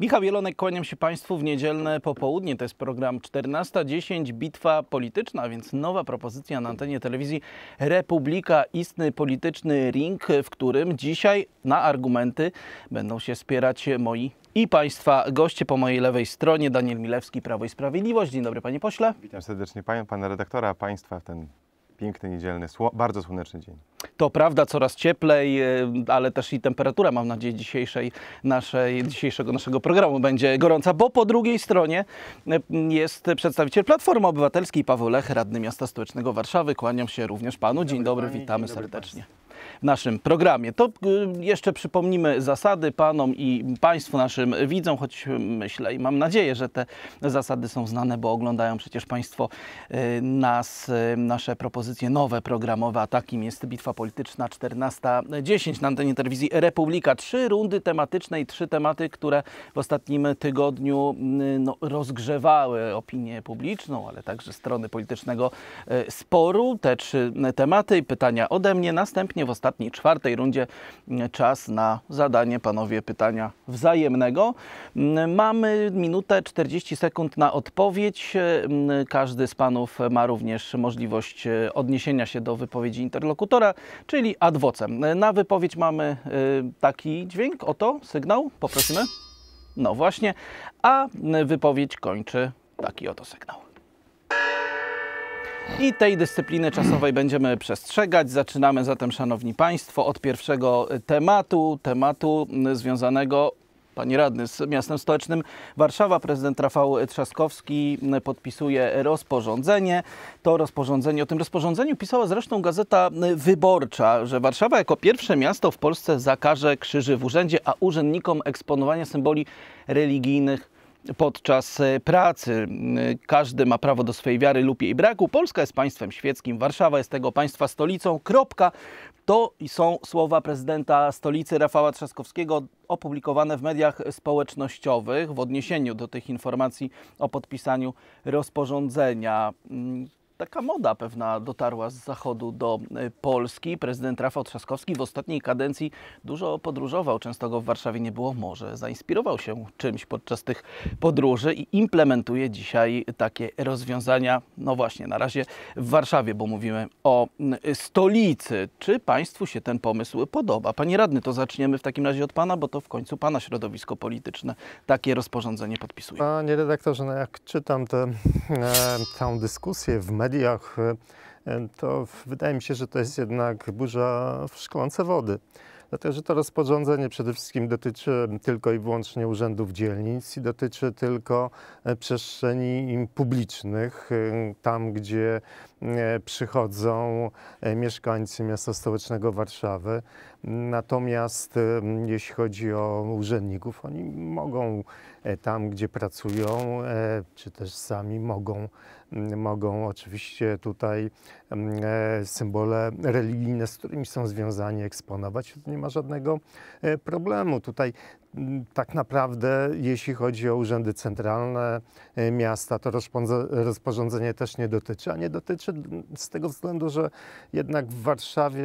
Michał Jelonek, kłaniam się Państwu w niedzielne popołudnie. To jest program 14.10 Bitwa Polityczna, więc nowa propozycja na antenie telewizji Republika. Istny polityczny ring, w którym dzisiaj na argumenty będą się spierać moi i Państwa goście po mojej lewej stronie. Daniel Milewski, Prawo i Sprawiedliwość. Dzień dobry Panie Pośle. Witam serdecznie Panią, Pana redaktora, Państwa w ten piękny, niedzielny, bardzo słoneczny dzień. To prawda, coraz cieplej, y, ale też i temperatura, mam nadzieję, dzisiejszej naszej, dzisiejszego naszego programu będzie gorąca, bo po drugiej stronie y, jest przedstawiciel Platformy Obywatelskiej Paweł Lech, radny miasta stołecznego Warszawy. Kłaniam się również panu. Dzień dobry, witamy serdecznie w naszym programie. To y, jeszcze przypomnimy zasady panom i Państwu, naszym widzom, choć myślę i mam nadzieję, że te zasady są znane, bo oglądają przecież Państwo y, nas, y, nasze propozycje nowe programowe, a takim jest Bitwa Polityczna 14.10 na antenie telewizji Republika. Trzy rundy tematyczne i trzy tematy, które w ostatnim tygodniu no, rozgrzewały opinię publiczną, ale także strony politycznego sporu. Te trzy tematy i pytania ode mnie. Następnie w ostatnim ostatniej, czwartej rundzie czas na zadanie, panowie, pytania wzajemnego. Mamy minutę 40 sekund na odpowiedź. Każdy z panów ma również możliwość odniesienia się do wypowiedzi interlokutora, czyli ad vocem. Na wypowiedź mamy y, taki dźwięk, oto sygnał, poprosimy. No właśnie, a wypowiedź kończy taki oto sygnał. I tej dyscypliny czasowej będziemy przestrzegać. Zaczynamy zatem, Szanowni Państwo, od pierwszego tematu, tematu związanego Pani Radny, z miastem stołecznym Warszawa prezydent Rafał Trzaskowski podpisuje rozporządzenie. To rozporządzenie, o tym rozporządzeniu pisała zresztą Gazeta Wyborcza, że Warszawa jako pierwsze miasto w Polsce zakaże krzyży w urzędzie, a urzędnikom eksponowania symboli religijnych podczas e, pracy. Każdy ma prawo do swojej wiary lub jej braku. Polska jest państwem świeckim, Warszawa jest tego państwa stolicą. Kropka. To są słowa prezydenta stolicy Rafała Trzaskowskiego opublikowane w mediach społecznościowych w odniesieniu do tych informacji o podpisaniu rozporządzenia taka moda pewna dotarła z zachodu do e, Polski. Prezydent Rafał Trzaskowski w ostatniej kadencji dużo podróżował, często go w Warszawie nie było. Może zainspirował się czymś podczas tych podróży i implementuje dzisiaj takie rozwiązania, no właśnie, na razie w Warszawie, bo mówimy o stolicy. Czy Państwu się ten pomysł podoba? Panie Radny, to zaczniemy w takim razie od Pana, bo to w końcu Pana środowisko polityczne takie rozporządzenie podpisuje. Panie redaktorze, no jak czytam tę e, dyskusję w mediach, mediach, e, e, to wydaje mi się, że to jest jednak burza w szklance wody. Dlatego, że to rozporządzenie przede wszystkim dotyczy tylko i wyłącznie urzędów dzielnic i dotyczy tylko e, przestrzeni publicznych, tam gdzie E, przychodzą e, mieszkańcy miasta stołecznego Warszawy. Natomiast e, jeśli chodzi o urzędników, oni mogą tam, gdzie pracują, czy też sami mogą, mogą oczywiście tutaj symbole religijne, z którymi są związani, eksponować. Tu nie ma żadnego problemu. Tutaj tak naprawdę, jeśli chodzi o urzędy centralne e, miasta, to rozporządzenie też nie dotyczy, a nie dotyczy z tego względu, że jednak w Warszawie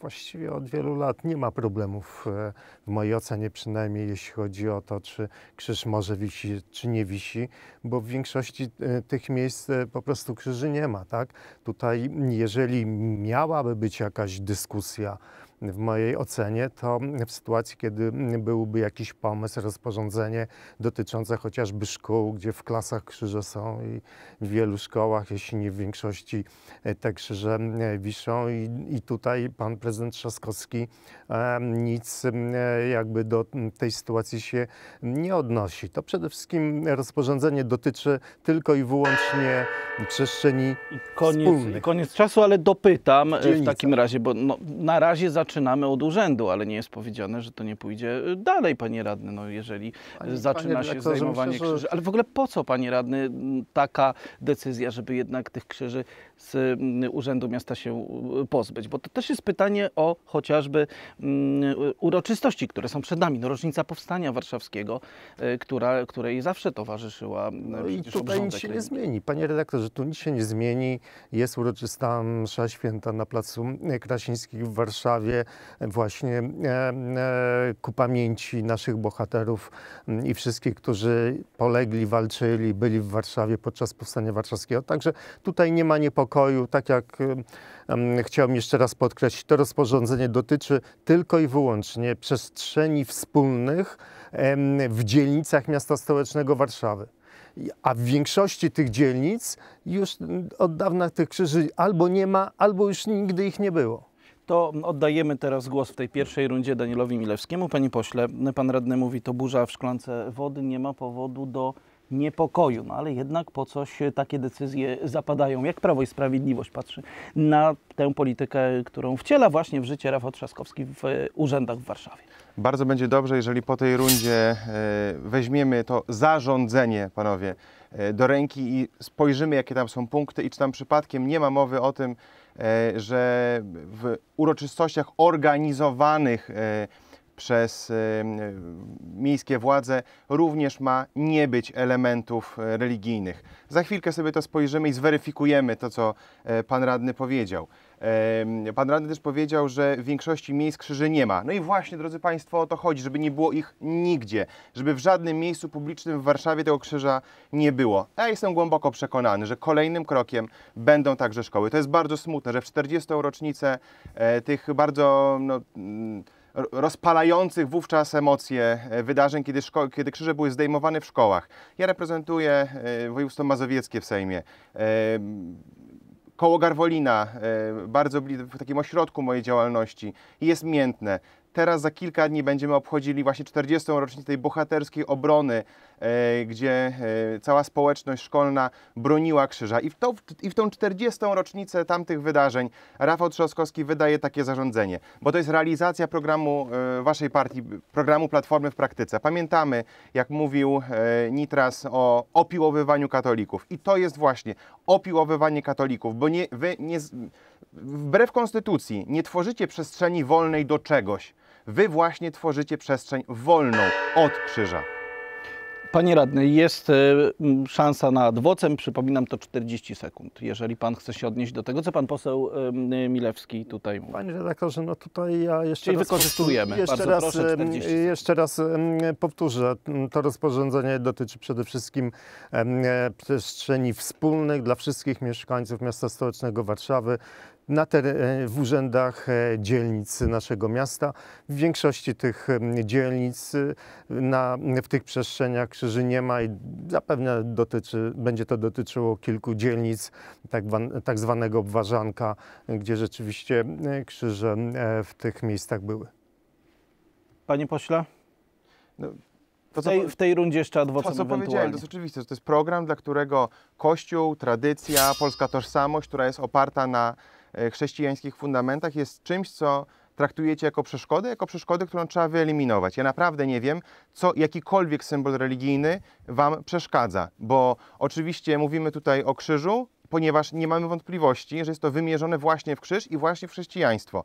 właściwie od wielu lat nie ma problemów, e, w mojej ocenie przynajmniej, jeśli chodzi o to, czy krzyż może wisi, czy nie wisi, bo w większości e, tych miejsc po prostu krzyży nie ma, tak? Tutaj, jeżeli miałaby być jakaś dyskusja, w mojej ocenie, to w sytuacji, kiedy byłby jakiś pomysł, rozporządzenie dotyczące chociażby szkół, gdzie w klasach krzyże są i w wielu szkołach, jeśli nie w większości, e, te krzyże e, wiszą i, i tutaj pan prezydent Trzaskowski e, nic jakby do tej sytuacji się nie odnosi. To przede wszystkim rozporządzenie dotyczy tylko i wyłącznie przestrzeni I koniec, wspólnych. Koniec czasu, ale dopytam Dzielnica. w takim razie, bo no, na razie zaczynamy zaczynamy od urzędu, ale nie jest powiedziane, że to nie pójdzie y, dalej, panie radny, no jeżeli y, panie, zaczyna panie się lektorze, zajmowanie myślę, że... krzyży. Ale w ogóle po co, panie radny, taka decyzja, żeby jednak tych krzyży z Urzędu Miasta się y, pozbyć? Bo to też jest pytanie o chociażby uroczystości, które są przed nami. No, rocznica Powstania Warszawskiego, która, której zawsze towarzyszyła no i tutaj nic się nie zmieni. Panie redaktorze, tu nic się nie zmieni. Jest uroczysta msza święta na Placu Krasińskich w Warszawie właśnie e, e, ku pamięci naszych bohaterów mm, i wszystkich, którzy polegli, walczyli, byli w Warszawie podczas Powstania Warszawskiego. Także tutaj nie ma niepokoju, tak jak mm, chciałem jeszcze raz podkreślić, to rozporządzenie dotyczy tylko i wyłącznie przestrzeni wspólnych w dzielnicach miasta stołecznego Warszawy. A w większości tych dzielnic już mm, od dawna tych krzyży albo nie ma, albo już nigdy ich nie było to oddajemy teraz głos w tej pierwszej rundzie Danielowi Milewskiemu. Panie pośle, pan radny mówi, to burza w szklance wody, nie ma powodu do niepokoju, no ale jednak po coś takie decyzje zapadają. Jak Prawo i Sprawiedliwość patrzy na tę politykę, którą wciela właśnie w życie Rafał Trzaskowski w e, urzędach w Warszawie? Bardzo będzie dobrze, jeżeli po tej rundzie e, weźmiemy to zarządzenie, panowie, e, do ręki i spojrzymy, jakie tam są punkty i czy tam przypadkiem nie ma mowy o tym, E, że w uroczystościach organizowanych e, przez e, miejskie władze również ma nie być elementów religijnych. Za chwilkę sobie to spojrzymy i zweryfikujemy to, co pan radny powiedział. Pan radny też powiedział, że w większości miejsc krzyży nie ma. No i właśnie, drodzy Państwo, o to chodzi, żeby nie było ich nigdzie, żeby w żadnym miejscu publicznym w Warszawie tego krzyża nie było. Ja jestem głęboko przekonany, że kolejnym krokiem będą także szkoły. To jest bardzo smutne, że w 40. rocznicę e, tych bardzo no, mm, rozpalających wówczas emocje e, wydarzeń, kiedy, kiedy krzyże były zdejmowane w szkołach. Ja reprezentuję e, województwo mazowieckie w Sejmie koło Garwolina, e, bardzo w takim ośrodku mojej działalności, jest miętne. Teraz za kilka dni będziemy obchodzili właśnie 40. rocznicę tej bohaterskiej obrony, e, gdzie e, cała społeczność szkolna broniła krzyża. I w, to, I w tą 40. rocznicę tamtych wydarzeń Rafał Trzaskowski wydaje takie zarządzenie, bo to jest realizacja programu e, waszej partii, programu Platformy w praktyce. Pamiętamy, jak mówił Nitras o opiłowywaniu katolików. I to jest właśnie opiłowywanie katolików, bo nie, wy nie, wbrew konstytucji nie tworzycie przestrzeni wolnej do czegoś Wy właśnie tworzycie przestrzeń wolną od krzyża. Panie radny, jest e, szansa na dwocem. przypominam to 40 sekund, jeżeli pan chce się odnieść do tego, co pan poseł Milewski tutaj mówi. Panie redaktorze, no tutaj ja jeszcze Czyli raz wykorzystujemy, jeszcze raz, proszę, 40 Jeszcze raz powtórzę, to rozporządzenie dotyczy przede wszystkim e, przestrzeni wspólnych dla wszystkich mieszkańców miasta stołecznego Warszawy na e, w urzędach e, dzielnic naszego miasta. W większości tych dzielnic e, na, w tych przestrzeniach krzyży nie ma i zapewne dotyczy, będzie to dotyczyło kilku dzielnic tak, tak zwanego obważanka, gdzie rzeczywiście krzyże w tych miejscach były. Panie pośle? No. To, co, w, tej, w tej rundzie jeszcze adwokat To, co powiedziałem, to jest oczywiste, że to jest program, dla którego Kościół, tradycja, polska tożsamość, która jest oparta na E, chrześcijańskich fundamentach jest czymś, co traktujecie jako przeszkodę, jako przeszkodę, którą trzeba wyeliminować. Ja naprawdę nie wiem, co jakikolwiek symbol religijny wam przeszkadza, bo oczywiście mówimy tutaj o krzyżu, ponieważ nie mamy wątpliwości, że jest to wymierzone właśnie w krzyż i właśnie w chrześcijaństwo.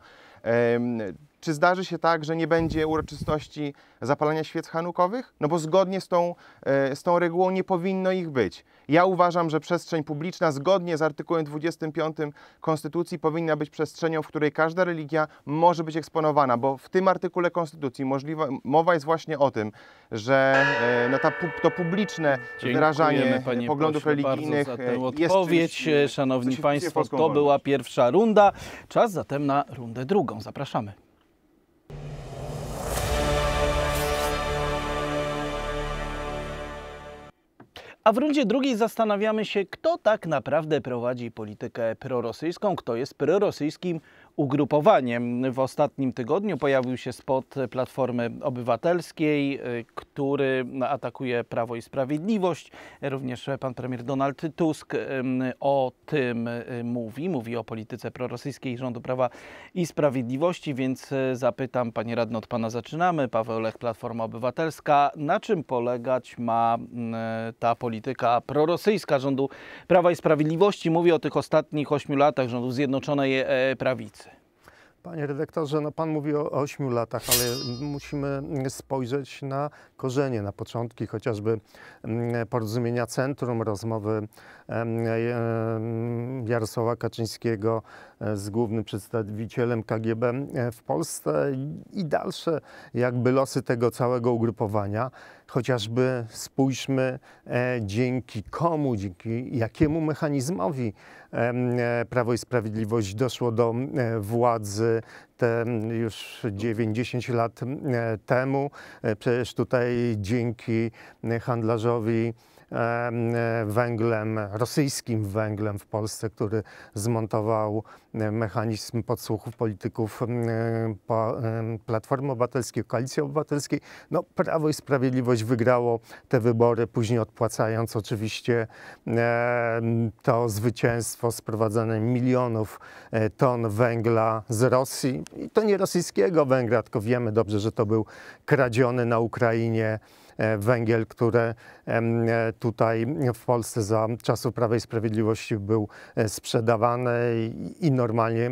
Czy zdarzy się tak, że nie będzie uroczystości zapalania świec hanukowych? No bo zgodnie z tą, e, z tą regułą nie powinno ich być. Ja uważam, że przestrzeń publiczna zgodnie z artykułem 25 Konstytucji powinna być przestrzenią, w której każda religia może być eksponowana, bo w tym artykule Konstytucji możliwa, mowa jest właśnie o tym, że e, no ta, to publiczne Dziękujemy, wyrażanie poglądów religijnych tę e, odpowiedź, czymś, szanowni państwo, to była pierwsza runda. Czas zatem na rundę drugą. Zapraszamy. A w rundzie drugiej zastanawiamy się, kto tak naprawdę prowadzi politykę prorosyjską, kto jest prorosyjskim ugrupowaniem. W ostatnim tygodniu pojawił się spot Platformy Obywatelskiej, y, który atakuje Prawo i Sprawiedliwość. Również pan premier Donald Tusk o tym y, mówi. Mówi o polityce prorosyjskiej rządu Prawa i Sprawiedliwości, więc y, zapytam, panie radny, od pana zaczynamy. Paweł Lech, Platforma Obywatelska. Na czym polegać ma mm, ta polityka prorosyjska rządu Prawa i Sprawiedliwości? Mówi o tych ostatnich ośmiu latach rządu Zjednoczonej e, Prawicy. Panie redaktorze, no pan mówi o ośmiu latach, ale musimy spojrzeć na korzenie, na początki chociażby mm, porozumienia centrum, rozmowy e, Jarosława Kaczyńskiego E, z głównym przedstawicielem KGB e, w Polsce i dalsze jakby losy tego całego ugrupowania. Chociażby spójrzmy e, dzięki komu, dzięki jakiemu mechanizmowi Prawo i Sprawiedliwość doszło do władzy te już 9-10 lat temu. Przecież tutaj dzięki handlarzowi E, węglem, rosyjskim węglem w Polsce, który zmontował e, mechanizm podsłuchów polityków e, Platformy Obywatelskiej, Koalicji Obywatelskiej. No, Prawo i Sprawiedliwość wygrało te wybory, później odpłacając oczywiście to zwycięstwo sprowadzane milionów ton węgla z Rosji. I to nie rosyjskiego węgla, tylko wiemy dobrze, że to był kradziony na Ukrainie E, węgiel, który e, tutaj w Polsce za czasów prawej Sprawiedliwości był e, sprzedawany i normalnie,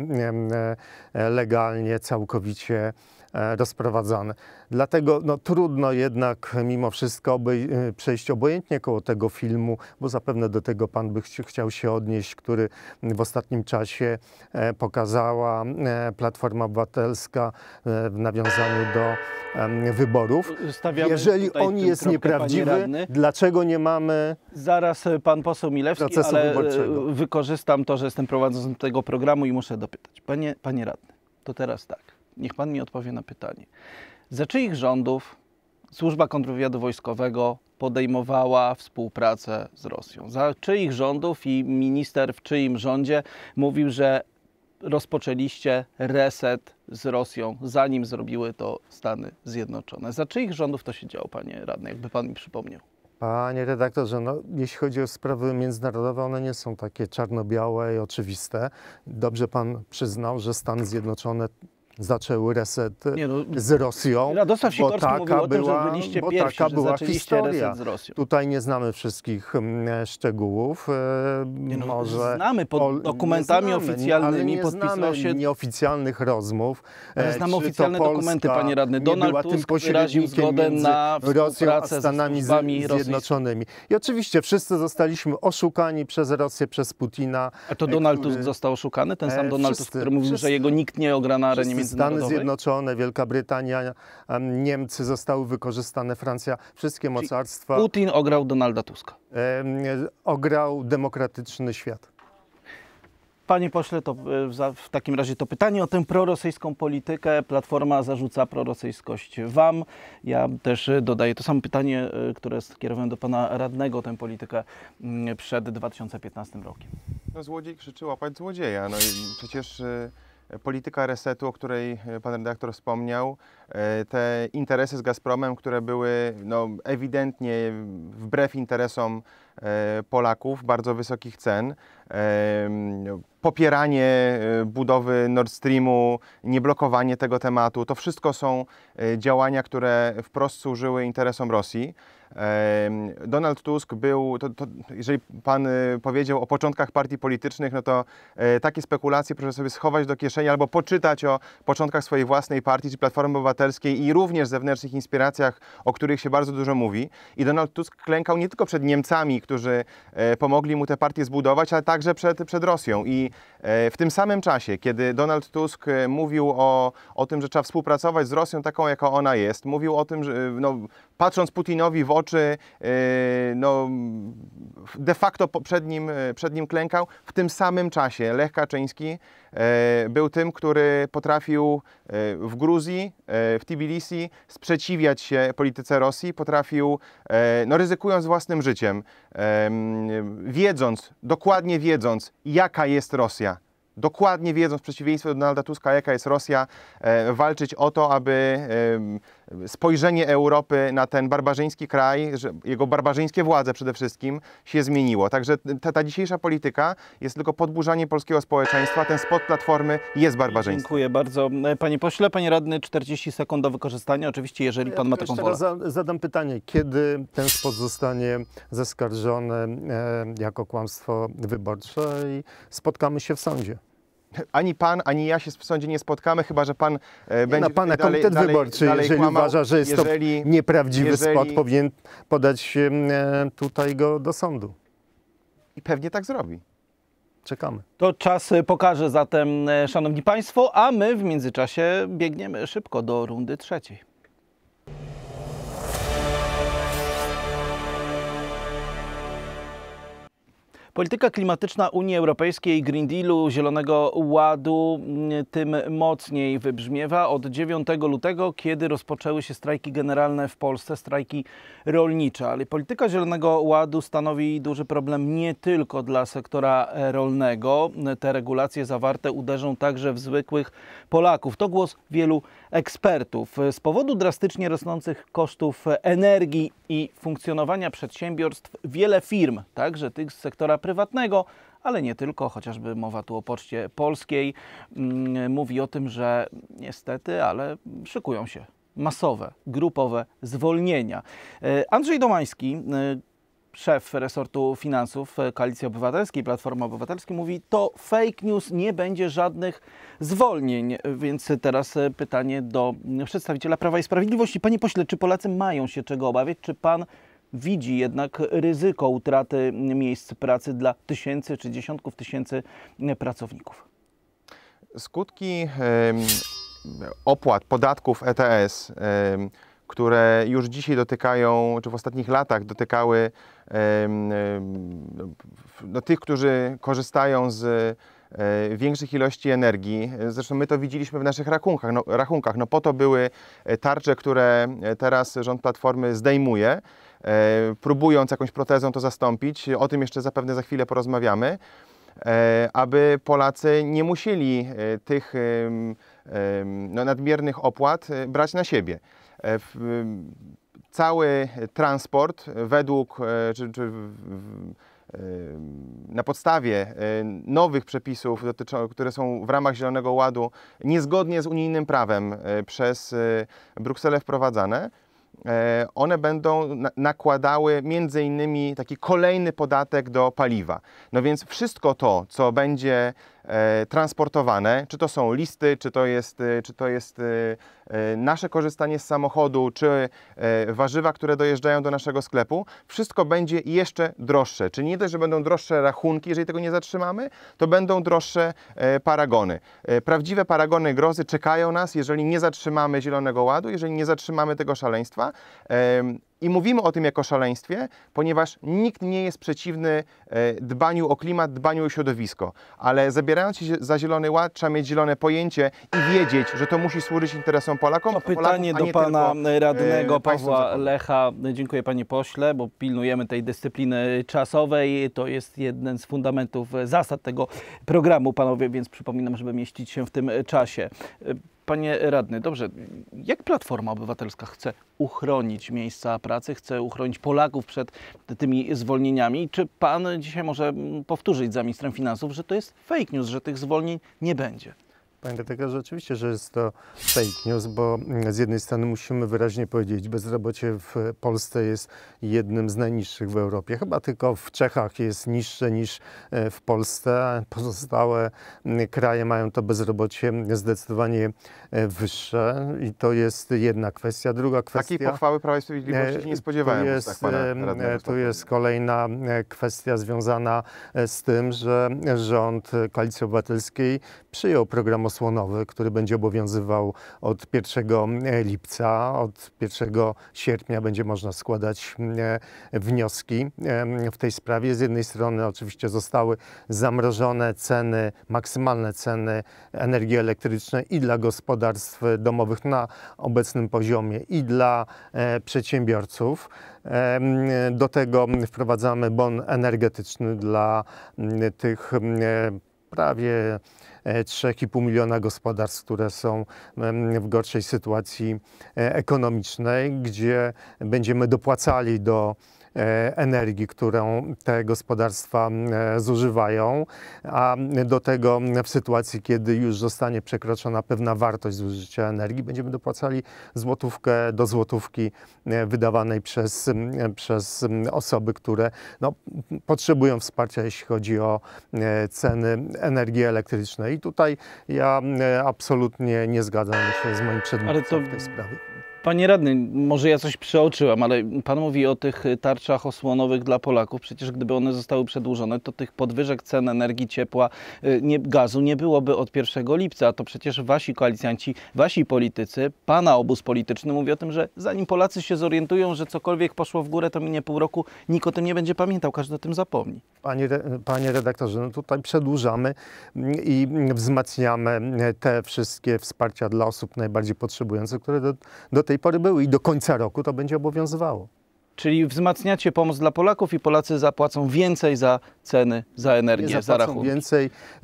legalnie, całkowicie E, Rozprowadzane. Dlatego no, trudno jednak mimo wszystko e, przejść obojętnie koło tego filmu, bo zapewne do tego Pan by ch chciał się odnieść, który w ostatnim czasie e, pokazała e, Platforma Obywatelska e, w nawiązaniu do wyborów. Stawiamy Jeżeli on jest nieprawdziwy, dlaczego nie mamy Zaraz e, Pan poseł Milewski, ale wyborczego. wykorzystam to, że jestem prowadzącym tego programu i muszę dopytać. Panie, panie radny, to teraz tak Niech pan mi odpowie na pytanie. Za czyich rządów służba kontrwywiadu wojskowego podejmowała współpracę z Rosją? Za czyich rządów i minister w czyim rządzie mówił, że rozpoczęliście reset z Rosją, zanim zrobiły to Stany Zjednoczone? Za czyich rządów to się działo, panie radny, jakby pan mi przypomniał? Panie redaktorze, no, jeśli chodzi o sprawy międzynarodowe, one nie są takie czarno-białe i oczywiste. Dobrze pan przyznał, że Stany Zjednoczone zaczęły reset nie, no, z Rosją. Radosław bo taka o tym, była, że byliście bo pierwsi, taka była historia. Tutaj nie znamy wszystkich mm, szczegółów. E, nie, no, Może znamy pod dokumentami znamy, oficjalnymi nie, podpisał znamy się nieoficjalnych rozmów. Ale e, znamy oficjalne dokumenty, panie radny. Donald Tusk wyraził zgodę na Rosją a Stanami Zjednoczonymi. I oczywiście wszyscy zostaliśmy oszukani przez Rosję, przez Putina. A to Donald e, który... Tusk został oszukany? Ten sam Donald wszyscy, Tusk, który mówił, wszyscy, że jego nikt nie ogra na arenie Stany Zjednoczone, Wielka Brytania, Niemcy zostały wykorzystane, Francja, wszystkie mocarstwa. Czyli Putin ograł Donalda Tuska. ograł demokratyczny świat. Panie pośle, to e, w takim razie to pytanie o tę prorosyjską politykę. Platforma zarzuca prorosyjskość Wam. Ja też e, dodaję to samo pytanie, e, które skierowałem do Pana Radnego, tę politykę mm, przed 2015 rokiem. No złodziej krzyczy łapać złodzieja. No i przecież polityka resetu, o której e, pan redaktor wspomniał, e, te interesy z Gazpromem, które były no, ewidentnie wbrew interesom E, Polaków, bardzo wysokich cen. E, popieranie e, budowy Nord Streamu, nieblokowanie tego tematu, to wszystko są działania, które wprost służyły interesom Rosji. Donald Tusk był, to, to, jeżeli pan powiedział o początkach partii politycznych, no to takie spekulacje proszę sobie schować do kieszeni albo poczytać o początkach swojej własnej partii czy Platformy Obywatelskiej i również zewnętrznych inspiracjach, o których się bardzo dużo mówi. I Donald Tusk klękał nie tylko przed Niemcami, którzy e, pomogli mu tę partię zbudować, ale także przed, przed Rosją. I e, w tym samym czasie, kiedy Donald Tusk e, mówił o, o tym, że trzeba współpracować z Rosją taką, jaką ona jest, mówił o tym, że no, patrząc Putinowi w oczy, no, de facto przed nim, przed nim klękał, w tym samym czasie Lech Kaczyński był tym, który potrafił w Gruzji, w Tbilisi sprzeciwiać się polityce Rosji, potrafił, no ryzykując własnym życiem, wiedząc, dokładnie wiedząc, jaka jest Rosja, dokładnie wiedząc, w przeciwieństwie do Donalda Tuska, jaka jest Rosja, e, walczyć o to, aby spojrzenie Europy na ten barbarzyński kraj, jego barbarzyńskie władze przede wszystkim się zmieniło. Także ta, ta dzisiejsza polityka jest tylko podburzanie polskiego społeczeństwa. Ten spot Platformy jest barbarzyński. Dziękuję bardzo. Panie pośle, panie radny, 40 sekund do wykorzystania. Oczywiście, jeżeli pan ja ma taką wolę. zadam pytanie, kiedy ten spot zostanie zaskarżony e, jako kłamstwo wyborcze i spotkamy się w sądzie? ani pan, ani ja się w sądzie nie spotkamy, chyba że pan e, no, będzie. Na pana dalej, kontent wyborczy, dalej jeżeli kłamał, uważa, że jest jeżeli, to nieprawdziwy jeżeli, spot, powinien podać mm, e, tutaj go do sądu. I pewnie tak zrobi. Czekamy. To czas pokaże zatem, e, szanowni państwo, a my w międzyczasie biegniemy szybko do rundy trzeciej. Polityka klimatyczna Unii Europejskiej, Green Dealu, Zielonego Ładu mm, tym mocniej wybrzmiewa od 9 lutego, kiedy rozpoczęły się strajki generalne w Polsce, strajki rolnicze. Ale polityka Zielonego Ładu stanowi duży problem nie tylko dla sektora e, rolnego. Te regulacje zawarte uderzą także w zwykłych Polaków. To głos wielu ekspertów. Z powodu drastycznie rosnących kosztów energii i funkcjonowania przedsiębiorstw wiele firm, także tych z sektora prywatnego, prywatnego, ale nie tylko, chociażby mowa tu o Poczcie Polskiej, mm, mówi o tym, że niestety, ale szykują się masowe, grupowe zwolnienia. E, Andrzej Domański, e, szef resortu finansów e, Koalicji Obywatelskiej, Platformy Obywatelskiej, mówi, to fake news, nie będzie żadnych zwolnień. Więc teraz pytanie do przedstawiciela Prawa i Sprawiedliwości. Panie pośle, czy Polacy mają się czego obawiać? Czy pan widzi jednak ryzyko utraty miejsc pracy dla tysięcy czy dziesiątków tysięcy pracowników. Skutki opłat, podatków ETS, które już dzisiaj dotykają, czy w ostatnich latach dotykały no, tych, którzy korzystają z e, większych ilości energii. Zresztą my to widzieliśmy w naszych rachunkach. No, rachunkach. no po to były e, tarcze, które e, teraz rząd Platformy zdejmuje. E, próbując jakąś protezą to zastąpić. O tym jeszcze zapewne za chwilę porozmawiamy, e, aby Polacy nie musieli e, tych no, nadmiernych opłat brać na siebie. Cały transport według czy, czy na podstawie nowych przepisów, które są w ramach Zielonego Ładu, niezgodnie z unijnym prawem przez Brukselę wprowadzane, E, one będą nakładały między innymi taki kolejny podatek do paliwa. No więc wszystko to, co będzie E, transportowane, czy to są listy, czy to jest, e, czy to jest e, nasze korzystanie z samochodu, czy warzywa, które dojeżdżają do naszego sklepu, wszystko będzie jeszcze droższe. Czyli nie dość, że będą droższe rachunki, jeżeli tego nie zatrzymamy, to będą droższe paragony. Prawdziwe paragony grozy czekają nas, jeżeli nie zatrzymamy Zielonego Ładu, jeżeli nie zatrzymamy tego szaleństwa. I mówimy o tym jako szaleństwie, ponieważ nikt nie jest przeciwny e, dbaniu o klimat, dbaniu o środowisko. Ale zabierając się za Zielony Ład, trzeba mieć zielone pojęcie i wiedzieć, że to musi służyć interesom Polakom. To pytanie Polaków, do pana e, radnego Pawła Lecha. Dziękuję panie pośle, bo pilnujemy tej dyscypliny czasowej. To jest jeden z fundamentów, zasad tego programu, panowie, więc przypominam, żeby mieścić się w tym czasie. Panie radny, dobrze, jak Platforma Obywatelska chce uchronić miejsca pracy, chce uchronić Polaków przed tymi zwolnieniami? Czy pan dzisiaj może powtórzyć za ministrem finansów, że to jest fake news, że tych zwolnień nie będzie? Panie że oczywiście, że jest to fake news, bo z jednej strony musimy wyraźnie powiedzieć, bezrobocie w Polsce jest jednym z najniższych w Europie. Chyba tylko w Czechach jest niższe niż e, w Polsce. Pozostałe kraje mają to bezrobocie zdecydowanie e, wyższe i to jest jedna kwestia. Druga kwestia... Takiej pochwały Prawa i Sprawiedliwości się nie e, spodziewałem. To tak jest, to jest kolejna kwestia związana z tym, że rząd Koalicji Obywatelskiej przyjął program osłonowy, który będzie obowiązywał od 1 e, lipca. Od 1 sierpnia będzie można składać e, wnioski e, w tej sprawie. Z jednej strony oczywiście zostały zamrożone ceny, maksymalne ceny energii elektrycznej i dla gospodarstw domowych na obecnym poziomie i dla przedsiębiorców. Do tego wprowadzamy bon energetyczny dla tych prawie 3,5 e, miliona gospodarstw, które są w gorszej sytuacji e, ekonomicznej, gdzie będziemy dopłacali do E, energii, którą te gospodarstwa e, zużywają, a do tego w sytuacji, kiedy już zostanie przekroczona pewna wartość zużycia energii, będziemy dopłacali złotówkę do złotówki e, wydawanej przez, przez osoby, które no, potrzebują wsparcia, jeśli chodzi o ceny energii elektrycznej. I tutaj ja absolutnie nie zgadzam się z moim przedmówcą to... w tej sprawie. Panie radny, może ja coś przeoczyłam, ale pan mówi o tych y, tarczach osłonowych dla Polaków. Przecież gdyby one zostały przedłużone, to tych podwyżek cen energii, ciepła, y, nie, gazu nie byłoby od 1 lipca. To przecież wasi koalicjanci, wasi politycy, pana obóz polityczny mówi o tym, że zanim Polacy się zorientują, że cokolwiek poszło w górę, to minie pół roku, nikt o tym nie będzie pamiętał, każdy o tym zapomni. Panie, panie redaktorze, no tutaj przedłużamy mm, i wzmacniamy e, te wszystkie wsparcia dla osób najbardziej potrzebujących, które do, do tej tej pory były i do końca roku to będzie obowiązywało. Czyli wzmacniacie pomoc dla Polaków i Polacy zapłacą więcej za ceny, za energię, Nie za rachunki. więcej. Y,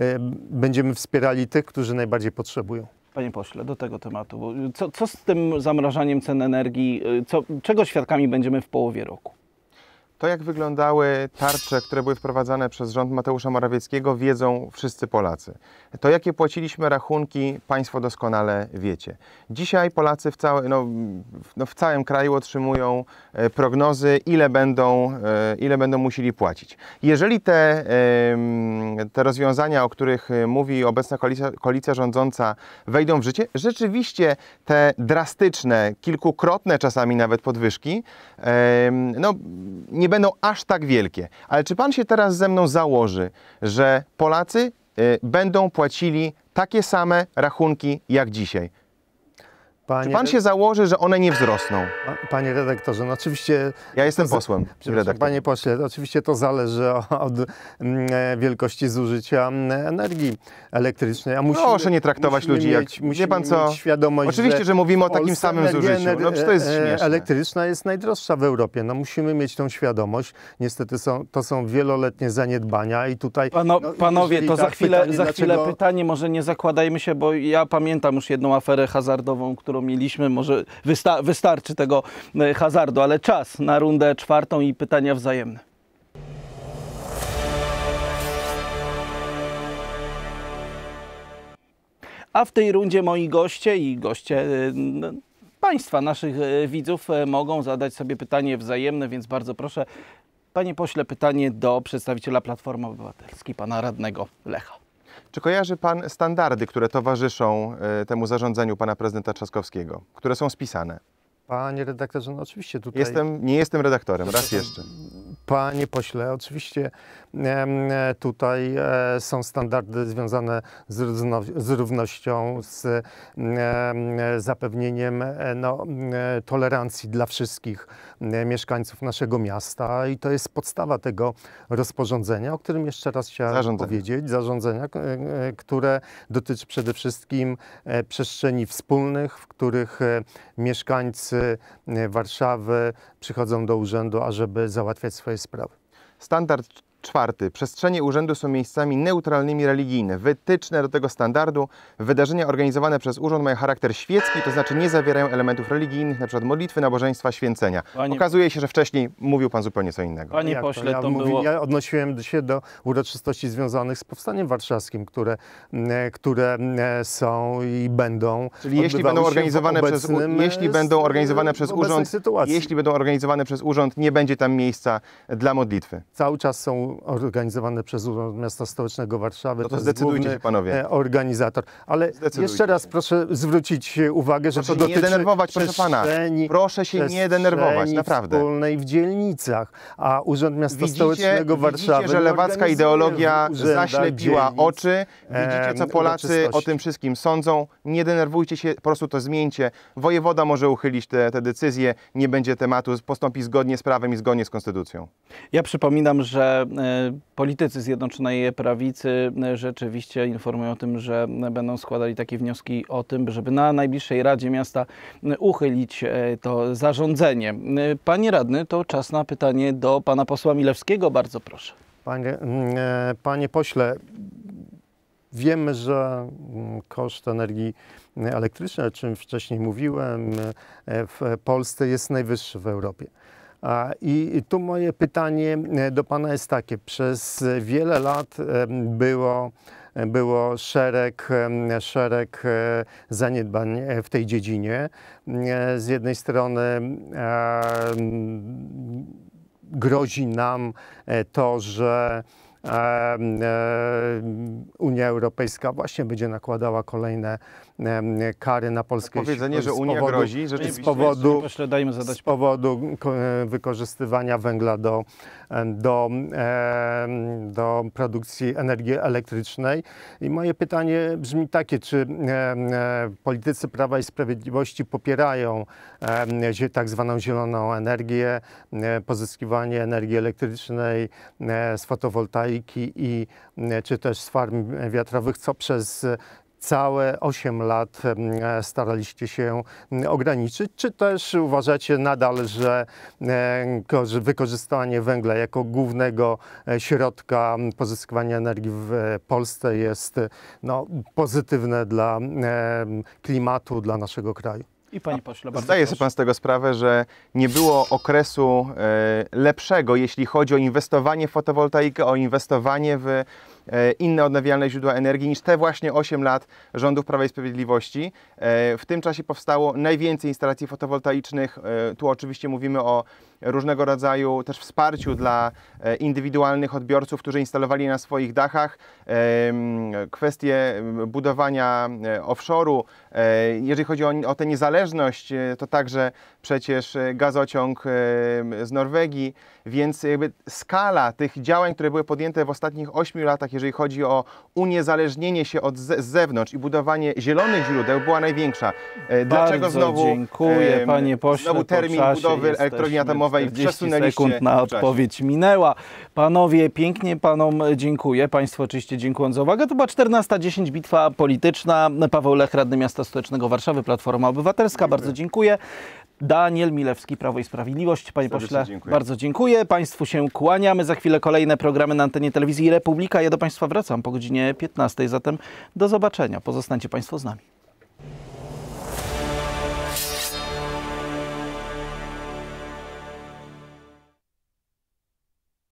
będziemy wspierali tych, którzy najbardziej potrzebują. Panie pośle, do tego tematu. Co, co z tym zamrażaniem cen energii? Y, co, czego świadkami będziemy w połowie roku? To, jak wyglądały tarcze, które były wprowadzane przez rząd Mateusza Morawieckiego, wiedzą wszyscy Polacy. To, jakie płaciliśmy rachunki, Państwo doskonale wiecie. Dzisiaj Polacy w, całe, no, no w całym kraju otrzymują e, prognozy, ile będą, e, ile będą musieli płacić. Jeżeli te, te rozwiązania, o których e, mówi obecna koalicja, koalicja rządząca, wejdą w życie, rzeczywiście te drastyczne, kilkukrotne czasami nawet podwyżki, no, nie będą aż tak wielkie. Ale czy Pan się teraz ze mną założy, że Polacy y, będą płacili takie same rachunki jak dzisiaj? Panie Czy pan się założy, że one nie wzrosną? Panie redaktorze, no oczywiście... Ja jestem posłem. Redaktor. Panie pośle, oczywiście to zależy od mm, e, wielkości zużycia mm, energii elektrycznej. A musimy, Proszę nie traktować ludzi mieć, jak... Wie pan co? Świadomość, oczywiście, że, że mówimy o takim samym zużyciu. No, to jest e, śmieszne. Elektryczna jest najdroższa w Europie. No musimy mieć tą świadomość. Niestety są, to są wieloletnie zaniedbania i tutaj... Pano, no, panowie, to za tak, chwilę, pytanie, za chwilę dlaczego... pytanie, może nie zakładajmy się, bo ja pamiętam już jedną aferę hazardową, którą którą mieliśmy, może wysta wystarczy tego e, hazardu, ale czas na rundę czwartą i pytania wzajemne. A w tej rundzie moi goście i goście e, Państwa, naszych e, widzów, mogą zadać sobie pytanie wzajemne, więc bardzo proszę, Panie Pośle, pytanie do przedstawiciela Platformy Obywatelskiej, Pana Radnego Lecha. Czy kojarzy Pan standardy, które towarzyszą e, temu zarządzeniu Pana Prezydenta Trzaskowskiego, które są spisane? Panie redaktorze, no oczywiście tutaj... Jestem, nie jestem redaktorem, raz jeszcze. Panie pośle, oczywiście tutaj e, są standardy związane z równością, z zapewnieniem e, no, e, tolerancji dla wszystkich mieszkańców naszego miasta i to jest podstawa tego rozporządzenia, o którym jeszcze raz chciałem zarządzenia. powiedzieć, zarządzenia, które dotyczy przede wszystkim przestrzeni wspólnych, w których mieszkańcy Warszawy przychodzą do urzędu, ażeby załatwiać swoje sprawy. Standard Czwarty. Przestrzenie urzędu są miejscami neutralnymi religijne. Wytyczne do tego standardu. Wydarzenia organizowane przez urząd mają charakter świecki, to znaczy nie zawierają elementów religijnych, np. modlitwy, nabożeństwa, święcenia. Panie... Okazuje się, że wcześniej mówił Pan zupełnie co innego. Panie Jak pośle, to, ja, to mówi... było... ja odnosiłem się do uroczystości związanych z Powstaniem Warszawskim, które, e, które e, są i będą. Czyli jeśli e, będą organizowane przez, jeśli będą organizowane przez urząd, sytuacji. jeśli będą organizowane przez urząd, nie będzie tam miejsca dla modlitwy. Cały czas są organizowane przez Urząd Miasta Stołecznego Warszawy. No to, to zdecydujcie się panowie. E, organizator. Ale jeszcze raz proszę zwrócić uwagę, proszę że to dotyczy nie denerwować, proszę pana. Proszę się nie denerwować, naprawdę. wspólnej w dzielnicach, a Urząd Miasta widzicie, Stołecznego Warszawy Widzicie, że lewacka ideologia zaślepiła oczy. Widzicie, e, co Polacy o tym wszystkim sądzą. Nie denerwujcie się, po prostu to zmieńcie. Wojewoda może uchylić te, te decyzje, nie będzie tematu, postąpi zgodnie z prawem i zgodnie z konstytucją. Ja przypominam, że e, E, politycy Zjednoczonej Prawicy e, rzeczywiście informują o tym, że będą składali takie wnioski o tym, żeby na najbliższej Radzie Miasta e, uchylić to zarządzenie. Panie radny, to czas na pytanie do pana posła Milewskiego. Bardzo proszę. Panie, mm, panie pośle, Wiemy, że mm, koszt energii elektrycznej, o czym wcześniej mówiłem, w Polsce jest najwyższy w Europie. I tu moje pytanie e, do Pana jest takie. Przez wiele lat e, było, e, było szereg, szereg zaniedbań w tej dziedzinie. Z jednej strony grozi nam to, że Unia Europejska właśnie będzie nakładała kolejne kary na polskie Powiedzenie, że Unia powodu, grozi, z powodu, pośle, dajmy zadać... z powodu e, wykorzystywania węgla do, e, do, do produkcji energii elektrycznej. I moje pytanie brzmi takie, czy e, politycy Prawa i Sprawiedliwości popierają tak zwaną zieloną energię, pozyskiwanie energii elektrycznej z fotowoltaiki i czy też z farm wiatrowych, co przez całe 8 lat e, staraliście się ograniczyć, czy też uważacie nadal, że e, wykorzystanie węgla jako głównego e, środka pozyskiwania energii w Polsce jest no, pozytywne dla klimatu, dla naszego kraju? I panie pośle, bardzo Zdaje sobie pan z tego sprawę, że nie było okresu lepszego, jeśli chodzi o inwestowanie w fotowoltaikę, o inwestowanie w E, inne odnawialne źródła energii niż te właśnie 8 lat rządów Prawa i Sprawiedliwości. E, w tym czasie powstało najwięcej instalacji fotowoltaicznych. E, tu oczywiście mówimy o różnego rodzaju też wsparciu dla e, indywidualnych odbiorców, którzy instalowali na swoich dachach, kwestie budowania e, offshore'u. E, jeżeli chodzi o, tę niezależność, to także przecież gazociąg z Norwegii, więc jakby skala tych działań, które były podjęte w ostatnich 8 latach, jeżeli chodzi o uniezależnienie się od z zewnątrz i budowanie zielonych źródeł była największa. Dlaczego Bardzo znowu dziękuję panie pośle, znowu termin budowy elektrowni atomowej Krakowej. 30 sekund na odpowiedź minęła. Panowie, pięknie panom dziękuję. Państwu oczywiście dziękuję. za uwagę. To była 14.10 Bitwa Polityczna. Paweł Lech, Radny Miasta Stołecznego Warszawy, Platforma Obywatelska. Dziękuję. Bardzo dziękuję. Daniel Milewski, Prawo i Sprawiedliwość. Panie pośle, dziękuję. bardzo dziękuję. Państwu się kłaniamy. Za chwilę kolejne programy na antenie telewizji Republika. Ja do Państwa wracam po godzinie 15, zatem do zobaczenia. Pozostańcie Państwo z nami.